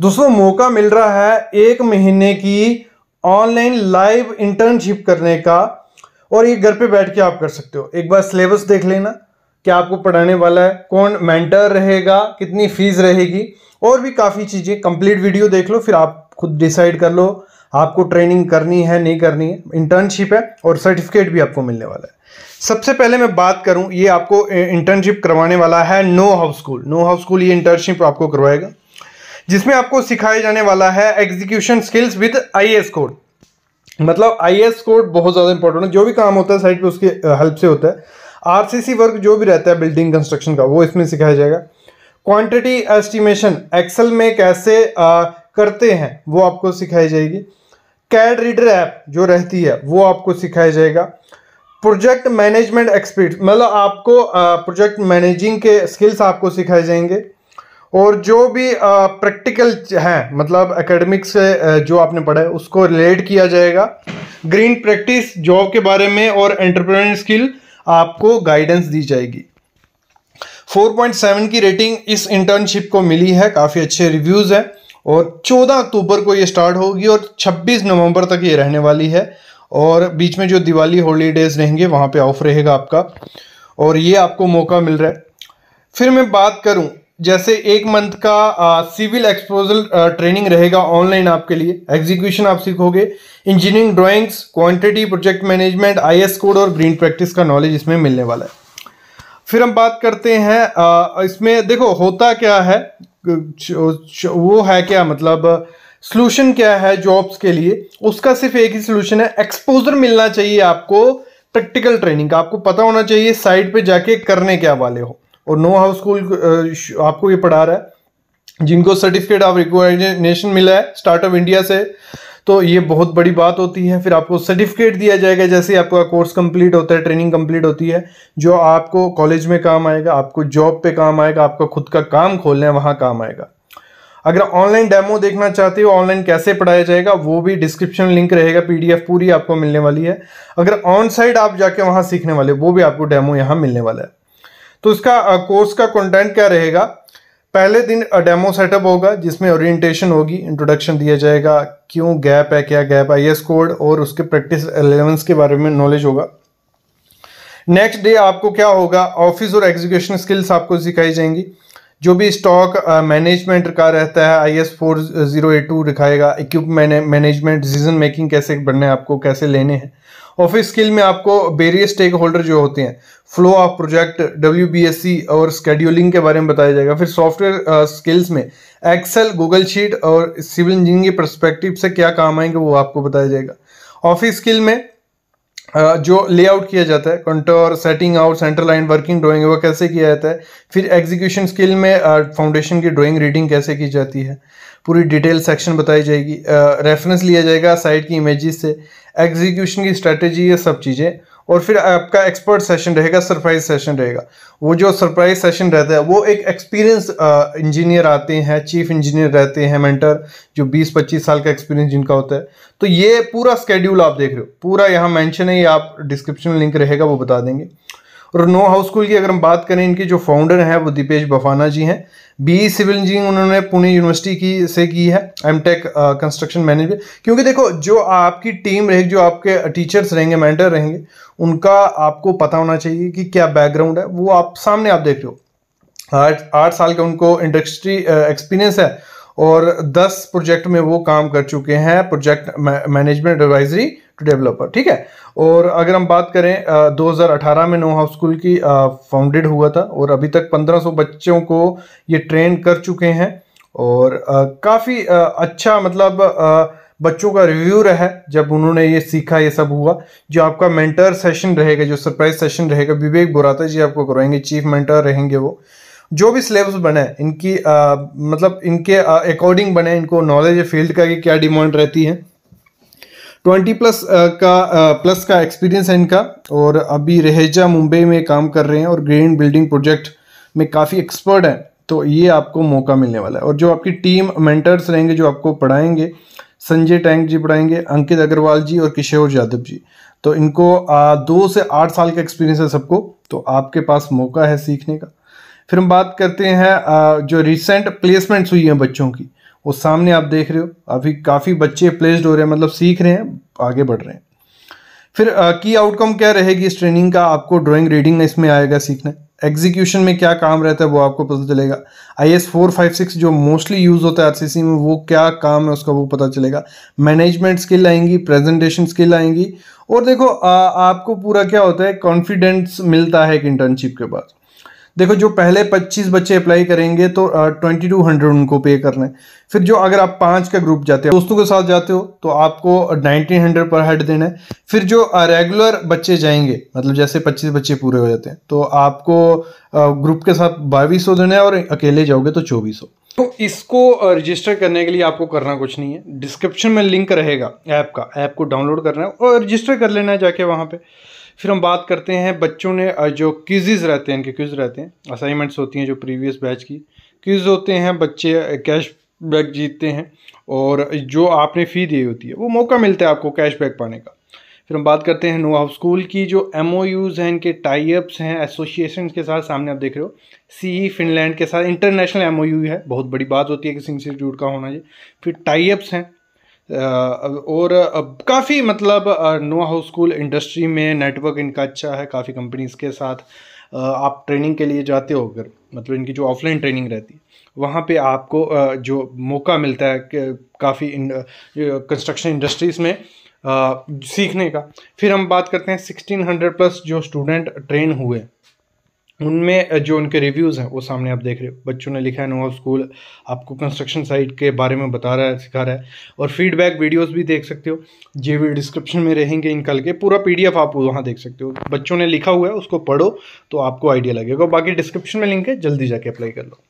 दोस्तों मौका मिल रहा है एक महीने की ऑनलाइन लाइव इंटर्नशिप करने का और ये घर पे बैठ के आप कर सकते हो एक बार सिलेबस देख लेना कि आपको पढ़ाने वाला है कौन मेंटर रहेगा कितनी फीस रहेगी और भी काफ़ी चीज़ें कंप्लीट वीडियो देख लो फिर आप खुद डिसाइड कर लो आपको ट्रेनिंग करनी है नहीं करनी है इंटर्नशिप है और सर्टिफिकेट भी आपको मिलने वाला है सबसे पहले मैं बात करूं ये आपको इंटर्नशिप करवाने वाला है no house school no house school ये इंटर्नशिप आपको करवाएगा जिसमें आपको सिखाया जाने वाला है execution skills with I S code मतलब आई एस कोड बहुत ज़्यादा इंपॉर्टेंट है जो भी काम होता है साइट पे उसकी हेल्प से होता है आरसीसी वर्क जो भी रहता है बिल्डिंग कंस्ट्रक्शन का वो इसमें सिखाया जाएगा क्वांटिटी एस्टिमेशन एक्सेल में कैसे आ, करते हैं वो आपको सिखाई जाएगी कैड रीडर ऐप जो रहती है वो आपको सिखाया जाएगा प्रोजेक्ट मैनेजमेंट एक्सपीरियंस मतलब आपको प्रोजेक्ट मैनेजिंग के स्किल्स आपको सिखाए जाएंगे और जो भी प्रैक्टिकल हैं मतलब एकेडमिक्स से जो आपने पढ़ा है उसको रिलेट किया जाएगा ग्रीन प्रैक्टिस जॉब के बारे में और एंटरप्रेन स्किल आपको गाइडेंस दी जाएगी 4.7 की रेटिंग इस इंटर्नशिप को मिली है काफ़ी अच्छे रिव्यूज़ हैं और 14 अक्टूबर को ये स्टार्ट होगी और 26 नवंबर तक ये रहने वाली है और बीच में जो दिवाली हॉलीडेज़ रहेंगे वहाँ पे ऑफ रहेगा आपका और ये आपको मौका मिल रहा है फिर मैं बात करूँ जैसे एक मंथ का सिविल एक्सपोजल ट्रेनिंग रहेगा ऑनलाइन आपके लिए एग्जीक्यूशन आप सीखोगे engineering drawings quantity project management IS code और ग्रीन प्रैक्टिस का नॉलेज इसमें मिलने वाला है फिर हम बात करते हैं आ, इसमें देखो होता क्या है वो है क्या मतलब सोल्यूशन क्या है जॉब्स के लिए उसका सिर्फ एक ही सोल्यूशन है एक्सपोजर मिलना चाहिए आपको प्रैक्टिकल ट्रेनिंग का आपको पता होना चाहिए साइट पे जाके करने क्या वाले हो और नो हाउस स्कूल आपको ये पढ़ा रहा है जिनको सर्टिफिकेट ऑफ रिकॉग्निशन मिला है स्टार्टअप इंडिया से तो ये बहुत बड़ी बात होती है फिर आपको सर्टिफिकेट दिया जाएगा जैसे आपका कोर्स कंप्लीट होता है ट्रेनिंग कंप्लीट होती है जो आपको कॉलेज में काम आएगा आपको जॉब पे काम आएगा आपका खुद का काम खोलना है वहाँ काम आएगा अगर ऑनलाइन डेमो देखना चाहते हो ऑनलाइन कैसे पढ़ाया जाएगा वो भी डिस्क्रिप्शन लिंक रहेगा पीडीएफ पूरी आपको मिलने वाली है अगर ऑन साइड आप जाके वहाँ सीखने वाले वो भी आपको डेमो यहाँ मिलने वाला है तो इसका कोर्स का कंटेंट क्या रहेगा पहले दिन डेमो सेटअप होगा जिसमें ओरिएंटेशन होगी इंट्रोडक्शन दिया जाएगा क्यों गैप है क्या गैप आई एस कोड और उसके प्रैक्टिस एलेवेंस के बारे में नॉलेज होगा नेक्स्ट डे आपको क्या होगा ऑफिस और एग्जीक्यूशन स्किल्स आपको सिखाई जाएंगी जो भी स्टॉक मैनेजमेंट uh, का रहता है I S four zero eight two दिखाएगा इक्विपमेंट मैनेजमेंट डिसीजन मेकिंग कैसे बढ़ने आपको कैसे लेने हैं ऑफिस स्किल में आपको बेरियस स्टेक होल्डर जो होते हैं flow of project W B S C और स्केड्यूलिंग के बारे में बताया जाएगा फिर सॉफ्टवेयर स्किल्स uh, में एक्सेल गूगल शीट और सिविल इंजीनियरिंग के परस्पेक्टिव से क्या काम आएंगे वो आपको बताया जाएगा ऑफिस स्किल में जो लेआउट किया जाता है contour setting out centre line working drawing वो कैसे किया जाता है फिर एग्जीक्यूशन स्किल में फाउंडेशन की ड्राइंग रीडिंग कैसे की जाती है पूरी डिटेल सेक्शन बताई जाएगी रेफरेंस लिया जाएगा साइट की इमेजेस से एग्जीक्यूशन की स्ट्रेटेजी ये सब चीज़ें और फिर आपका एक्सपर्ट सेशन रहेगा सरप्राइज सेशन रहेगा वो जो सरप्राइज सेशन रहता है वो एक एक्सपीरियंस इंजीनियर आते हैं चीफ इंजीनियर रहते हैं मेंटर जो 20-25 साल का एक्सपीरियंस जिनका होता है तो ये पूरा स्केड्यूल आप देख रहे हो पूरा यहाँ मेंशन है ये आप डिस्क्रिप्शन लिंक रहेगा वो बता देंगे और नो हाउस स्कूल की अगर हम बात करें इनकी जो फाउंडर हैं वो दीपेश बफाना जी हैं बी सिविल इंजीनियरिंग उन्होंने पुणे यूनिवर्सिटी की से की है एम टेक कंस्ट्रक्शन मैनेजमेंट क्योंकि देखो जो आपकी टीम रहेगी जो आपके टीचर्स रहेंगे मेंटर रहेंगे उनका आपको पता होना चाहिए कि क्या बैकग्राउंड है वो आप सामने आप देख रहे हो आठ आठ साल का उनको इंडस्ट्री एक्सपीरियंस है और दस प्रोजेक्ट में वो काम कर चुके हैं project management advisory to developer ठीक है और अगर हम बात करें आ, 2018 में नो हाउस स्कूल की फाउंडेड हुआ था और अभी तक 1500 बच्चों को ये ट्रेन कर चुके हैं और काफ़ी अच्छा मतलब आ, बच्चों का रिव्यू रहा है जब उन्होंने ये सीखा ये सब हुआ जो आपका मेंटर सेशन रहेगा जो सरप्राइज सेशन रहेगा विवेक बोराता जी आपको करवाएंगे चीफ मेंटर रहेंगे वो जो भी सिलेबस बने इनकी आ, मतलब इनके अकॉर्डिंग बने इनको नॉलेज फील्ड का कि क्या डिमांड रहती है ट्वेंटी प्लस का प्लस का एक्सपीरियंस है इनका और अभी रहेजा मुंबई में काम कर रहे हैं और ग्रीन बिल्डिंग प्रोजेक्ट में काफ़ी एक्सपर्ट हैं तो ये आपको मौका मिलने वाला है और जो आपकी टीम मेंटर्स रहेंगे जो आपको पढ़ाएंगे संजय टैंक जी पढ़ाएंगे अंकित अग्रवाल जी और किशोर यादव जी तो इनको आ, दो से आठ साल का एक्सपीरियंस है सबको तो आपके पास मौका है सीखने का फिर हम बात करते हैं आ, जो रिसेंट प्लेसमेंट्स हुई हैं बच्चों की वो सामने आप देख रहे हो अभी काफ़ी बच्चे प्लेस्ड हो रहे हैं मतलब सीख रहे हैं आगे बढ़ रहे हैं फिर की आउटकम क्या रहेगी इस ट्रेनिंग का आपको ड्राइंग रीडिंग इसमें आएगा सीखना एग्जीक्यूशन में क्या काम रहता है वो आपको पता चलेगा I S four five six जो मोस्टली यूज़ होता है आरसीसी में वो क्या काम है उसका वो पता चलेगा मैनेजमेंट स्किल आएंगी प्रेजेंटेशन स्किल आएंगी और देखो आ, आपको पूरा क्या होता है कॉन्फिडेंस मिलता है एक इंटर्नशिप के बाद देखो जो पहले 25 बच्चे अप्लाई करेंगे तो ट्वेंटी टू हंड्रेड उनको पे करना है फिर जो अगर आप पांच का ग्रुप जाते हो दोस्तों के साथ जाते हो तो आपको नाइनटीन हंड्रेड पर हेड देना है फिर जो रेगुलर बच्चे जाएंगे मतलब जैसे पच्चीस बच्चे पूरे हो जाते हैं तो आपको ग्रुप के साथ बाईस देना है और अकेले जाओगे तो चौबीस तो इसको रजिस्टर करने के लिए आपको करना कुछ नहीं है डिस्क्रिप्शन में लिंक रहेगा ऐप का ऐप को डाउनलोड करना है और रजिस्टर कर लेना है जाके वहाँ पे फिर हम बात करते हैं बच्चों ने जो क्विजेज रहते हैं इनके क्विज़ रहते हैं असाइनमेंट्स होती हैं जो प्रीवियस बैच की क्विज़ होते हैं बच्चे कैश बैक जीतते हैं और जो आपने फ़ी दी होती है वो मौका मिलता है आपको कैश बैक पाने का फिर हम बात करते हैं नोवा स्कूल की जो एम ओ यूज़ हैं इनके टाइप्स हैं एसोसिएशन के साथ सामने आप देख रहे हो सी ई फिनलैंड के साथ इंटरनेशनल एम ओ यू है बहुत बड़ी बात होती है किसी इंस्टीट्यूट का होना ये फिर टाइप्स हैं और काफ़ी मतलब नोआ हाउस स्कूल इंडस्ट्री में नेटवर्क इनका अच्छा है काफ़ी कंपनीज के साथ आप ट्रेनिंग के लिए जाते हो अगर मतलब इनकी जो ऑफलाइन ट्रेनिंग रहती है वहाँ पे आपको जो मौका मिलता है काफ़ी कंस्ट्रक्शन इंडस्ट्रीज़ में सीखने का फिर हम बात करते हैं सिक्सटीन हंड्रेड प्लस जो स्टूडेंट ट्रेन हुए उनमें जो उनके रिव्यूज़ हैं वो सामने आप देख रहे हो बच्चों ने लिखा है नोवा स्कूल आपको कंस्ट्रक्शन साइट के बारे में बता रहा है सिखा रहा है और फीडबैक वीडियोस भी देख सकते हो जे वी डिस्क्रिप्शन में रहेंगे इन कल के पूरा पीडीएफ आप वहाँ देख सकते हो बच्चों ने लिखा हुआ है उसको पढ़ो तो आपको आइडिया लगेगा बाकी डिस्क्रिप्शन में लिंक है जल्दी जाके अप्लाई कर लो